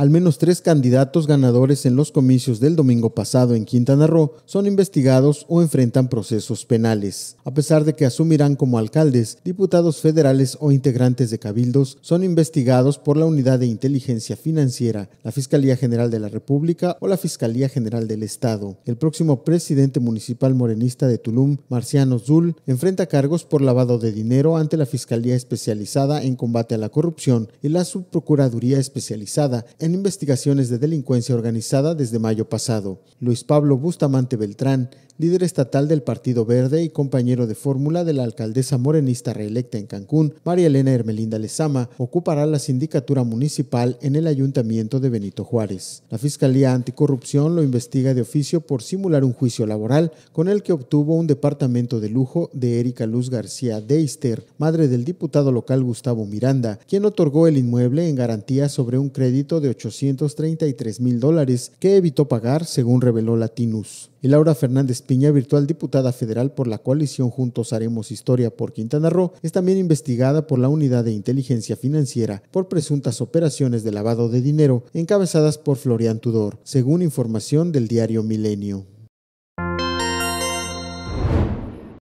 Al menos tres candidatos ganadores en los comicios del domingo pasado en Quintana Roo son investigados o enfrentan procesos penales. A pesar de que asumirán como alcaldes, diputados federales o integrantes de cabildos son investigados por la Unidad de Inteligencia Financiera, la Fiscalía General de la República o la Fiscalía General del Estado. El próximo presidente municipal morenista de Tulum, Marciano Zul, enfrenta cargos por lavado de dinero ante la Fiscalía Especializada en Combate a la Corrupción y la Subprocuraduría Especializada en investigaciones de delincuencia organizada desde mayo pasado. Luis Pablo Bustamante Beltrán, líder estatal del Partido Verde y compañero de fórmula de la alcaldesa morenista reelecta en Cancún, María Elena Hermelinda Lezama, ocupará la sindicatura municipal en el ayuntamiento de Benito Juárez. La Fiscalía Anticorrupción lo investiga de oficio por simular un juicio laboral con el que obtuvo un departamento de lujo de Erika Luz García Deister, madre del diputado local Gustavo Miranda, quien otorgó el inmueble en garantía sobre un crédito de 833 mil dólares que evitó pagar, según reveló Latinus y Laura Fernández Piña, virtual diputada federal por la coalición Juntos Haremos Historia por Quintana Roo, es también investigada por la Unidad de Inteligencia Financiera por presuntas operaciones de lavado de dinero encabezadas por Florian Tudor, según información del diario Milenio.